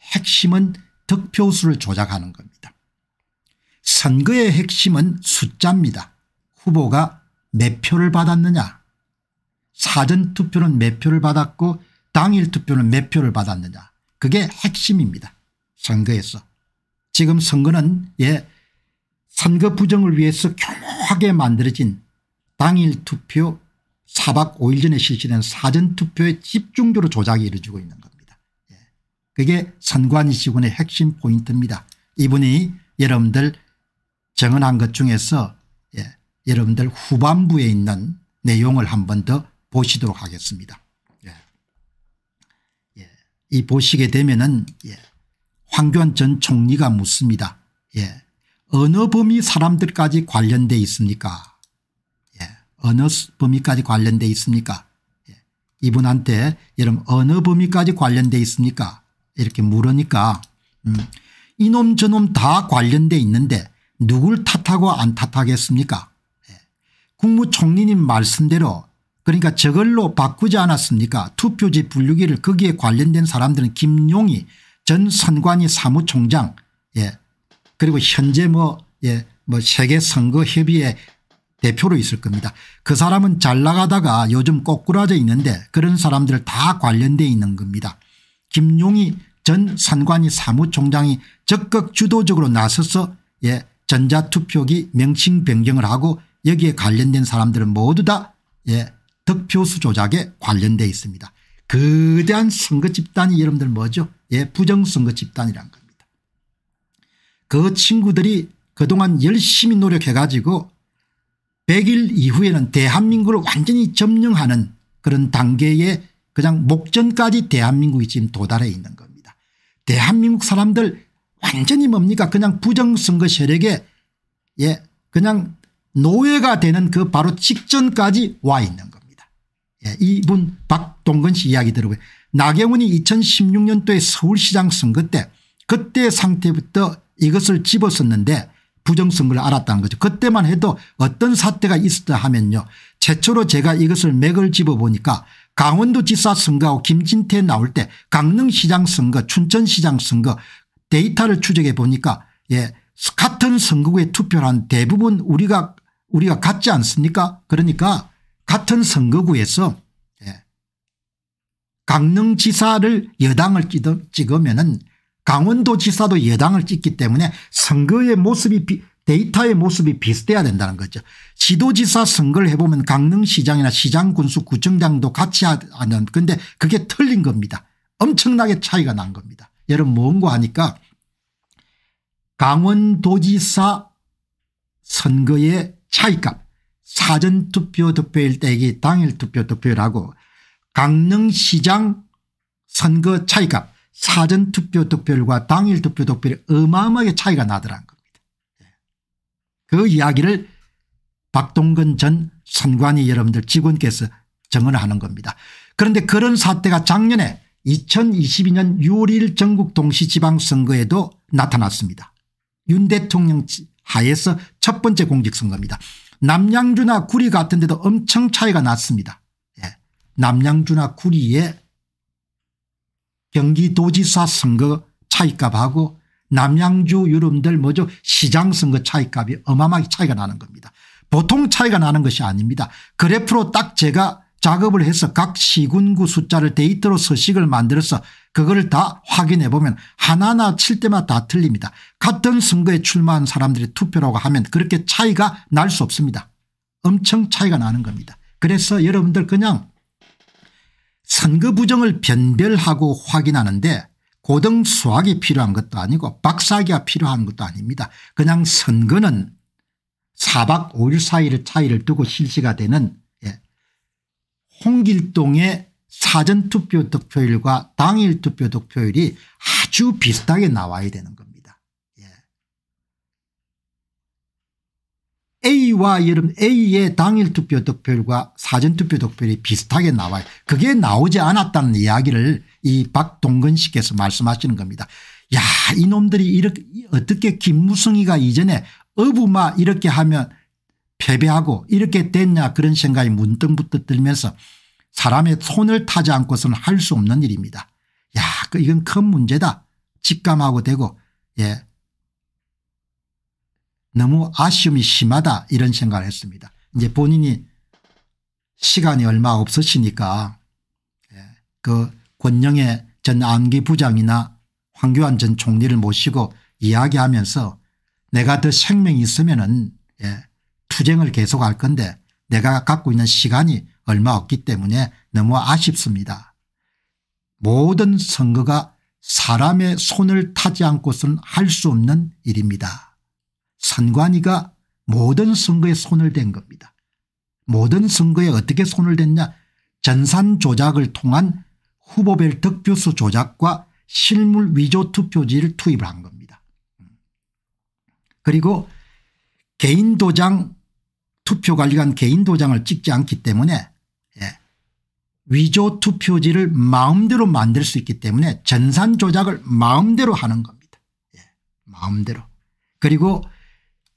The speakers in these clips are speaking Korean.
핵심은 득표수를 조작하는 겁니다. 선거의 핵심은 숫자입니다. 후보가 몇 표를 받았느냐 사전투표는 몇 표를 받았고 당일투표는 몇 표를 받았느냐 그게 핵심입니다. 선거에서. 지금 선거는 예 선거 부정을 위해서 교묘하게 만들어진 당일투표 4박 5일 전에 실시된 사전투표의 집중적으로 조작이 이루어지고 있는 겁니다. 그게 선관위시군의 핵심 포인트입니다. 이분이 여러분들 정언한 것 중에서 예, 여러분들 후반부에 있는 내용을 한 번 더 보시도록 하겠습니다. 예. 예. 이 보시게 되면은 예, 황교안 전 총리가 묻습니다. 예. 어느 범위 사람들까지 관련돼 있습니까? 예. 어느 범위까지 관련돼 있습니까? 이분한테 여러분 어느 범위까지 관련돼 있습니까? 이렇게 물으니까 음, 이놈 저놈 다 관련돼 있는데 누굴 탓하고 안 탓하겠습니까 예. 국무총리님 말씀대로 그러니까 저걸로 바꾸지 않았습니까 투표지 분류기를 거기에 관련된 사람들은 김용희 전 선관위 사무총장 예. 그리고 현재 뭐, 예, 뭐 세계선거협의회 대표로 있을 겁니다. 그 사람은 잘 나가다가 요즘 꼬꾸라져 있는데 그런 사람들 다 관련돼 있는 겁니다. 김용희 전선관위 사무총장이 적극 주도적으로 나서서 예, 전자투표기 명칭 변경을 하고 여기에 관련된 사람들은 모두 다 예, 득표수 조작에 관련돼 있습니다. 거대한 선거 집단이 여러분들 뭐죠? 예, 부정선거 집단이란 겁니다. 그 친구들이 그동안 열심히 노력해가지고 100일 이후에는 대한민국을 완전히 점령하는 그런 단계에 그냥 목전까지 대한민국이 지금 도달해 있는 겁니다. 대한민국 사람들 완전히 뭡니까 그냥 부정선거 세력에 예 그냥 노예가 되는 그 바로 직전까지 와 있는 겁니다. 예, 이분 박동건 씨 이야기 들어보면 나경원이 2016년도에 서울시장 선거 때 그때 상태부터 이것을 집었었는데 부정선거를 알았다는 거죠. 그때만 해도 어떤 사태가 있었다 하면요. 최초로 제가 이것을 맥을 집어보니까 강원도지사 선거하고 김진태 나올 때 강릉시장 선거 춘천시장 선거 데이터를 추적해 보니까 예 같은 선거구에 투표한 대부분 우리가 우리가 같지 않습니까 그러니까 같은 선거구에서 예 강릉지사를 여당을 찍으면 은 강원도지사도 여당을 찍기 때문에 선거의 모습이 비, 데이터의 모습이 비슷해야 된다는 거죠. 지도지사 선거를 해보면 강릉시장이나 시장군수 구청장도 같이 하는 근데 그게 틀린 겁니다. 엄청나게 차이가 난 겁니다. 여러분 뭔고 하니까 강원도지사 선거의 차이값 사전투표 득표일 때기 당일투표 득표율하고 강릉시장 선거 차이값 사전투표 득표율과 당일투표 득표율이 어마어마하게 차이가 나더라는 거그 이야기를 박동근 전 선관위 여러분들 직원께서 증언하는 겁니다. 그런데 그런 사태가 작년에 2022년 6월 1일 전국 동시지방선거에도 나타났습니다. 윤 대통령 하에서 첫 번째 공직선거입니다. 남양주나 구리 같은 데도 엄청 차이가 났습니다. 예. 남양주나 구리의 경기도지사 선거 차이값하고 남양주 유럽들 뭐죠 시장선거 차이값이 어마어마하게 차이가 나는 겁니다. 보통 차이가 나는 것이 아닙니다. 그래프로 딱 제가 작업을 해서 각 시군구 숫자를 데이터로 서식을 만들어서 그걸 다 확인해 보면 하나하나 칠 때마다 다 틀립니다. 같은 선거에 출마한 사람들의 투표라고 하면 그렇게 차이가 날 수 없습니다. 엄청 차이가 나는 겁니다. 그래서 여러분들 그냥 선거 부정을 변별하고 확인하는데 고등 수학이 필요한 것도 아니고 박사학위가 필요한 것도 아닙니다. 그냥 선거는 4박 5일 사이를 차이를 두고 실시가 되는 예, 홍길동의 사전투표 득표율과 당일 투표 득표율이 아주 비슷하게 나와야 되는 겁니다. A와 여러분 A의 당일 투표 득표율과 사전 투표 득표율이 비슷하게 나와요. 그게 나오지 않았다는 이야기를 이 박동근 씨께서 말씀하시는 겁니다. 야 이놈들이 이렇게 어떻게 김무성이가 이전에 어부마 이렇게 하면 패배하고 이렇게 됐냐 그런 생각이 문득부터 들면서 사람의 손을 타지 않고서는 할 수 없는 일입니다. 야 그 이건 큰 문제다. 직감하고 되고 예 너무 아쉬움이 심하다 이런 생각을 했습니다. 이제 본인이 시간이 얼마 없으시니까 예, 그 권영의 전 안기 부장이나 황교안 전 총리를 모시고 이야기하면서 내가 더 생명이 있으면 은 예, 투쟁을 계속할 건데 내가 갖고 있는 시간이 얼마 없기 때문에 너무 아쉽습니다. 모든 선거가 사람의 손을 타지 않고서는 할 수 없는 일입니다. 선관위가 모든 선거에 손을 댄 겁니다. 모든 선거에 어떻게 손을 댔냐 전산 조작을 통한 후보별 득표수 조작과 실물 위조 투표지를 투입을 한 겁니다. 그리고 개인 도장 투표관리관 개인 도장을 찍지 않기 때문에 예. 위조 투표지를 마음대로 만들 수 있기 때문에 전산 조작을 마음대로 하는 겁니다. 예. 마음대로. 그리고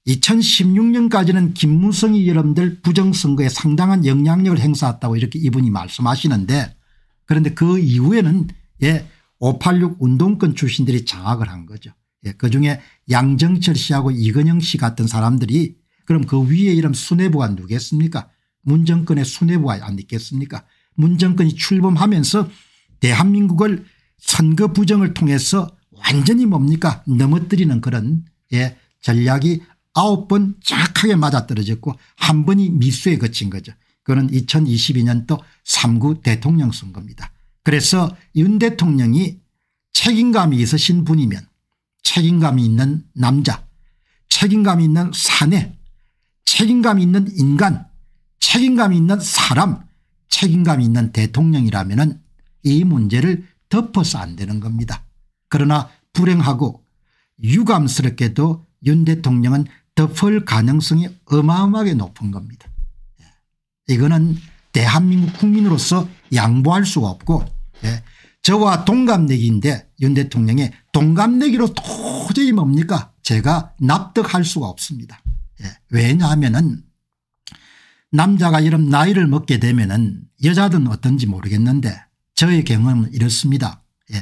2016년까지는 김무성이 여러분들 부정선거에 상당한 영향력을 행사했다고 이렇게 이분이 말씀하시는데 그런데 그 이후에는 예, 586 운동권 출신들이 장악을 한 거죠. 예, 그중에 양정철 씨하고 이건영 씨 같은 사람들이 그럼 그 위에 이름 수뇌부가 누겠습니까 문정권의 수뇌부가 안 있겠습니까 문정권이 출범하면서 대한민국을 선거 부정을 통해서 완전히 뭡니까 넘어뜨리는 그런 예, 전략이 아홉 번정하게 맞아떨어졌고 한 번이 미수에 거친 거죠. 그거는 2022년도 3구 대통령 선거입니다. 그래서 윤 대통령이 책임감이 있으신 분이면 책임감이 있는 남자 책임감이 있는 사내 책임감이 있는 인간 책임감이 있는 사람 책임감이 있는 대통령이라면 이 문제를 덮어서 안 되는 겁니다. 그러나 불행하고 유감스럽게도 윤 대통령은 덮을 가능성이 어마어마하게 높은 겁니다. 예. 이거는 대한민국 국민으로서 양보할 수가 없고 예. 저와 동갑내기인데 윤 대통령의 동갑내기로 도저히 뭡니까 제가 납득할 수가 없습니다. 예. 왜냐하면 은 남자가 이런 나이를 먹게 되면 은 여자든 어떤지 모르겠는데 저의 경험은 이렇습니다. 예.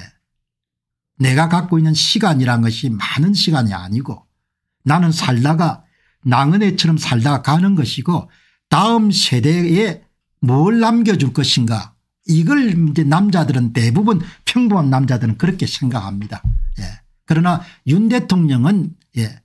내가 갖고 있는 시간이란 것이 많은 시간이 아니고 나는 살다가 낭은애처럼 살다가 가는 것이고 다음 세대에 뭘 남겨줄 것인가 이걸 이제 남자들은 대부분 평범한 남자들은 그렇게 생각합니다. 예. 그러나 윤 대통령은 예.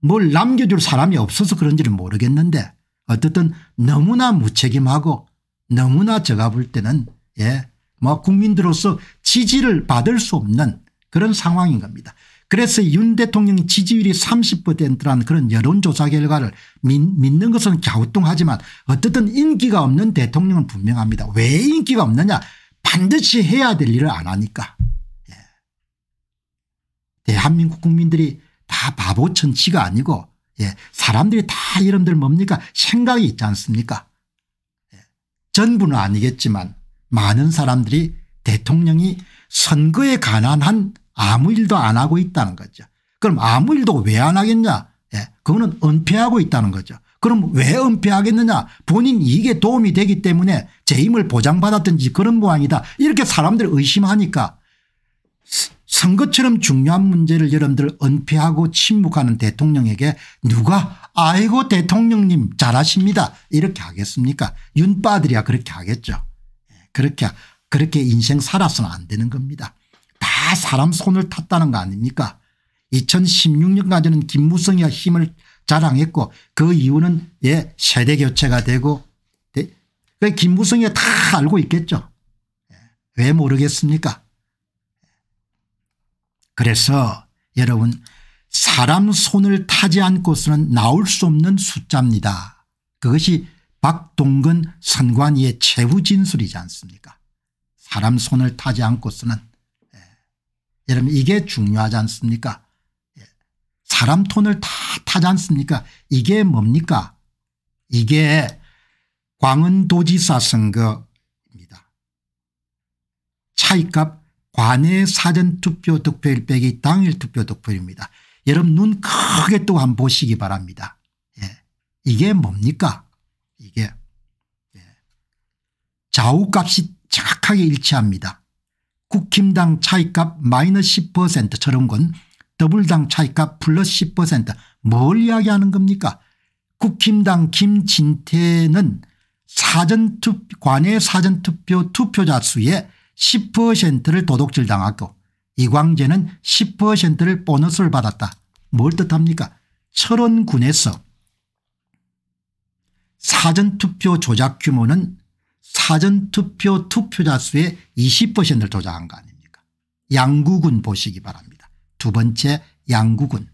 뭘 남겨줄 사람이 없어서 그런지는 모르겠는데 어쨌든 너무나 무책임하고 너무나 제가 볼 때는 예. 뭐 국민들로서 지지를 받을 수 없는 그런 상황인 겁니다. 그래서 윤 대통령 지지율이 30%라는 그런 여론조사 결과를 믿, 는 것은 갸우뚱하지만 어쨌든 인기가 없는 대통령은 분명합니다. 왜 인기가 없느냐 반드시 해야 될 일을 안 하니까. 예. 대한민국 국민들이 다 바보천치가 아니고 예. 사람들이 다이런들 뭡니까 생각이 있지 않습니까 예. 전부는 아니겠지만 많은 사람들이 대통령이 선거에 관한 한 아무 일도 안 하고 있다는 거죠. 그럼 아무 일도 왜 안 하겠냐 예. 그거는 은폐하고 있다는 거죠. 그럼 왜 은폐하겠느냐 본인 이익에 도움이 되기 때문에 재임을 보장받았든지 그런 모양이다 이렇게 사람들 의심하니까 선거처럼 중요한 문제를 여러분들 은폐하고 침묵하는 대통령에게 누가 아이고 대통령님 잘하십니다 이렇게 하겠습니까 윤빠들이야 그렇게 하겠죠. 예, 그렇게 그렇게 인생 살아서는 안 되는 겁니다. 사람 손을 탔다는 거 아닙니까 2016년까지는 김무성이가 힘을 자랑했고 그 이유는 예 세대 교체가 되고 예, 그 김무성이가 다 알고 있겠죠. 예, 왜 모르겠습니까 예. 그래서 여러분 사람 손을 타지 않고서는 나올 수 없는 숫자입니다. 그것이 박동근 선관위의 최후 진술이지 않습니까 사람 손을 타지 않고서는 여러분 이게 중요하지 않습니까 예. 사람 톤을 다 타지 않습니까 이게 뭡니까 이게 광은도지사 선거입니다. 차이값 관내 사전투표 득표일 빼기 당일 투표 득표입니다. 여러분 눈 크게 또 한번 보시기 바랍니다. 예. 이게 뭡니까 이게 예. 좌우값이 정확하게 일치합니다. 국힘당 차이값 마이너스 10%철원건 더블당 차이값 플러스 10%뭘 이야기하는 겁니까 국힘당 김진태는 사전투 관외 사전투표 투표자 수의 10%를 도둑질 당하고 이광재는 10%를 보너스를 받았다. 뭘 뜻합니까 철원군에서 사전투표 조작 규모는 사전투표 투표자 수의 20%를 조작한 거 아닙니까 양구군 보시기 바랍니다. 두 번째 양구군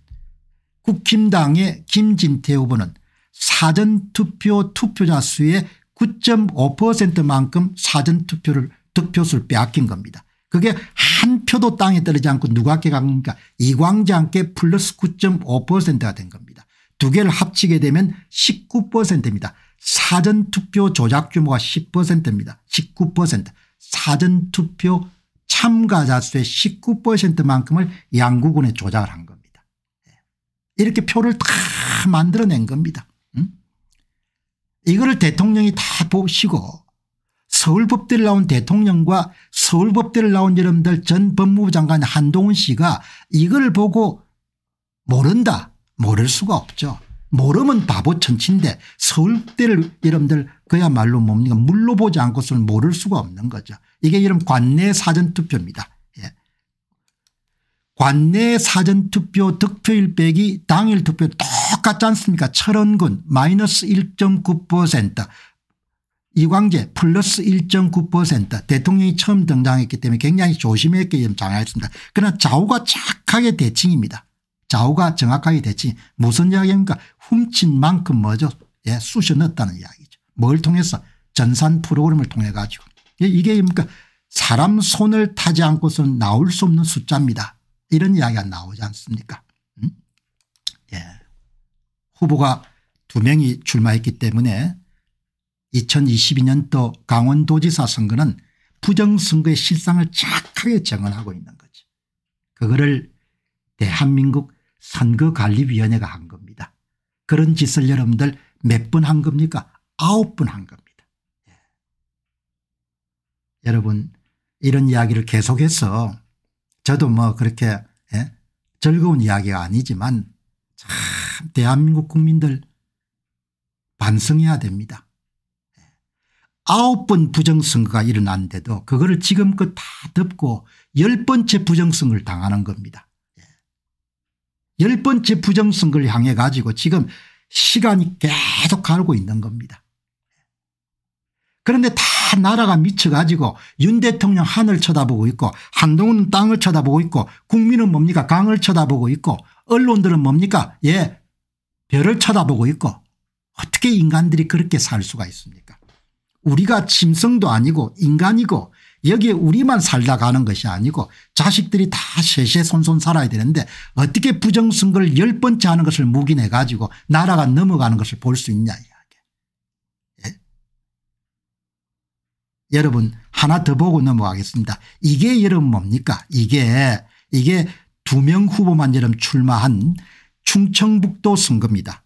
국힘당의 김진태 후보는 사전투표 투표자 수의 9.5%만큼 사전투표를 득표수를 빼앗긴 겁니다. 그게 한 표도 땅에 떨어지 않고 누구한테 간 겁니까 이광재한테 플러스 9.5%가 된 겁니다. 두 개를 합치게 되면 19%입니다. 사전투표 조작 규모가 10%입니다. 19% 사전투표 참가자 수의 19%만큼을 양구군에 조작을 한 겁니다. 예. 이렇게 표를 다 만들어낸 겁니다. 응? 음? 이거를 대통령이 다 보시고 서울법대를 나온 대통령과 서울법대를 나온 여러분들 전 법무부 장관 한동훈 씨가 이걸 보고 모른다 모를 수가 없죠. 모르면 바보 천치인데 서울대를 여러분들 그야말로 뭡니까 물로 보지 않고서는 모를 수가 없는 거죠. 이게 이런 관내 사전투표입니다. 예. 관내 사전투표 득표일 빼기 당일 투표 똑같지 않습니까 철원군 마이너스 1.9% 이광재 플러스 1.9% 대통령이 처음 등장했기 때문에 굉장히 조심했게 장악했습니다. 그러나 좌우가 착하게 대칭입니다. 좌우가 정확하게 됐지 무슨 이야기입니까 훔친 만큼 뭐죠 예, 쑤셔 넣었다는 이야기죠. 뭘 통해서 전산 프로그램을 통해 가지고 예, 이게 뭡니까 사람 손을 타지 않고서는 나올 수 없는 숫자입니다. 이런 이야기가 나오지 않습니까 음? 예. 후보가 두 명이 출마했기 때문에 2022년도 강원도지사 선거는 부정선거의 실상을 정하게 정언하고 있는 거죠. 그거를 대한민국 선거관리위원회가 한 겁니다. 그런 짓을 여러분들 몇 번 한 겁니까? 아홉 번 한 겁니다. 예. 여러분 이런 이야기를 계속해서 저도 뭐 그렇게 예? 즐거운 이야기가 아니지만 참 대한민국 국민들 반성해야 됩니다. 예. 아홉 번 부정선거가 일어난데도 그거를 지금껏 다 덮고 열 번째 부정선거를 당하는 겁니다. 열 번째 부정선거를 향해 가지고 지금 시간이 계속 가고 있는 겁니다. 그런데 다 나라가 미쳐가지고 윤 대통령 하늘 쳐다보고 있고 한동훈은 땅을 쳐다보고 있고 국민은 뭡니까 강을 쳐다보고 있고 언론들은 뭡니까 예 별을 쳐다보고 있고 어떻게 인간들이 그렇게 살 수가 있습니까 우리가 짐승도 아니고 인간이고 여기에 우리만 살다 가는 것이 아니고 자식들이 다 세세 손손 살아야 되는데 어떻게 부정선거를 열 번째 하는 것을 묵인해 가지고 나라가 넘어가는 것을 볼 수 있냐 이야기. 예. 여러분 하나 더 보고 넘어가겠습니다. 이게 여러분 뭡니까 이게 이게 두 명 후보만 여러분 출마한 충청북도 선거입니다.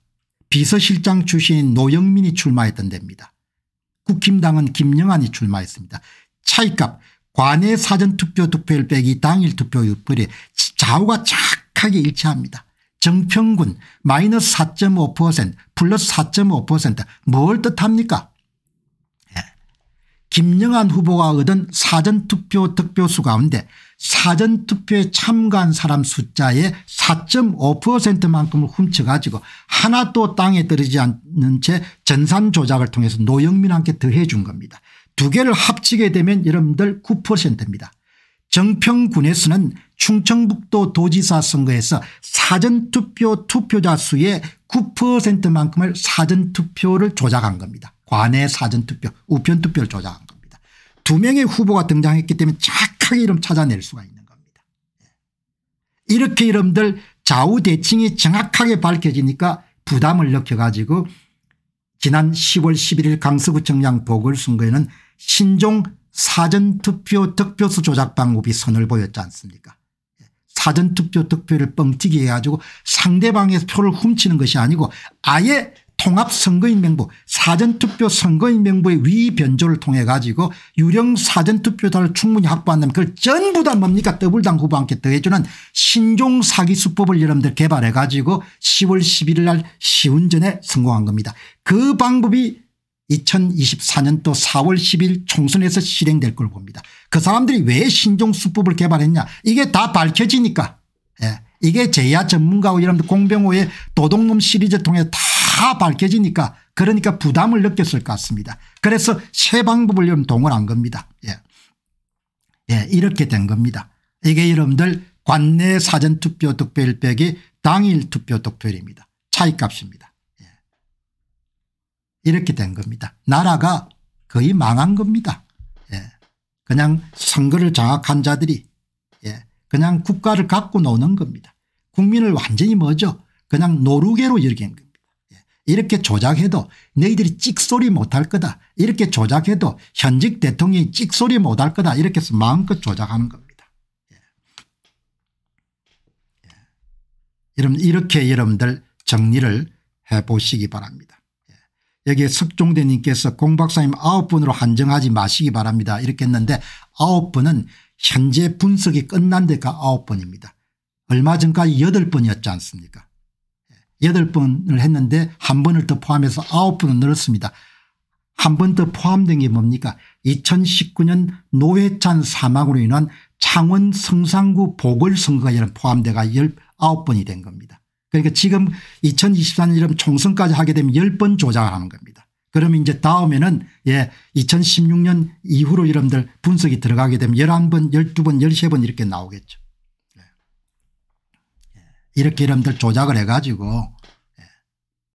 비서실장 출신 노영민이 출마했던 데입니다. 국힘당은 김영환이 출마했습니다. 차이값 관내 사전투표 투표율 빼기 당일 투표율에 좌우가 착하게 일치합니다. 정평군 마이너스 4.5% 플러스 4.5%뭘 뜻합니까 김영환 후보가 얻은 사전투표 득표수 가운데 사전투표에 참가한 사람 숫자의 4.5%만큼을 훔쳐가지고 하나도 땅에 떨어지지 않는 채 전산 조작을 통해서 노영민한테 더해 준 겁니다. 두 개를 합치게 되면 여러분들 9%입니다. 정평군에서는 충청북도 도지사 선거에서 사전투표 투표자 수의 9%만큼을 사전투표를 조작한 겁니다. 관내 사전투표 우편투표를 조작한 겁니다. 두 명의 후보가 등장했기 때문에 착하게 이름 찾아낼 수가 있는 겁니다. 예. 이렇게 이름들 좌우대칭이 정확하게 밝혀지니까 부담을 느껴가지고 지난 10월 11일 강서구청장 보궐선거에는 신종 사전투표 득표수 조작 방법이 선을 보였지 않습니까 예. 사전투표 득표를 뻥튀기 해가지고 상대방의 표를 훔치는 것이 아니고 아예 통합선거인 명부 사전투표 선거인 명부의 위변조를 통해 가지고 유령 사전투표자를 충분히 확보한다면 그걸 전부 다 뭡니까 더블당 후보한테 더해주는 신종 사기수법을 여러분들 개발해 가지고 10월 11일 날 시운전에 성공한 겁니다. 그 방법이 2024년도 4월 10일 총선에서 실행될 걸 봅니다. 그 사람들이 왜 신종수법을 개발했냐 이게 다 밝혀지니까 예. 이게 제야 전문가와 여러분들 공병호의 도둑놈 시리즈 통해 다다 밝혀지니까 그러니까 부담을 느꼈을 것 같습니다. 그래서 새 방법을 좀 동원한 겁니다. 예. 예, 이렇게 된 겁니다. 이게 여러분들 관내 사전투표 득표율 빼기 당일 투표 득표율입니다. 차이값입니다. 예. 이렇게 된 겁니다. 나라가 거의 망한 겁니다. 예. 그냥 선거를 장악한 자들이 예. 그냥 국가를 갖고 노는 겁니다. 국민을 완전히 뭐죠 그냥 노루개로 여긴 겁니다. 이렇게 조작해도 너희들이 찍소리 못할 거다. 이렇게 조작해도 현직 대통령이 찍소리 못할 거다. 이렇게 해서 마음껏 조작하는 겁니다. 예. 예. 여러분 이렇게 여러분들 정리를 해보시기 바랍니다. 예. 여기에 석종대님께서 공박사님 아홉 분으로 한정하지 마시기 바랍니다. 이렇게 했는데 아홉 분은 현재 분석이 끝난 데가 아홉 번입니다. 얼마 전까지 여덟 번이었지 않습니까 8번을 했는데 한 번을 더 포함해서 9번은 늘었습니다. 한 번 더 포함된 게 뭡니까 2019년 노회찬 사망으로 인한 창원 성산구 보궐선거가 포함돼가 19번이 된 겁니다. 그러니까 지금 2024년 총선까지 하게 되면 10번 조작하는 겁니다. 그러면 이제 다음에는 예 2016년 이후로 여러분들 분석이 들어가게 되면 11번 12번 13번 이렇게 나오겠죠. 예. 이렇게 여러분들 조작을 해가지고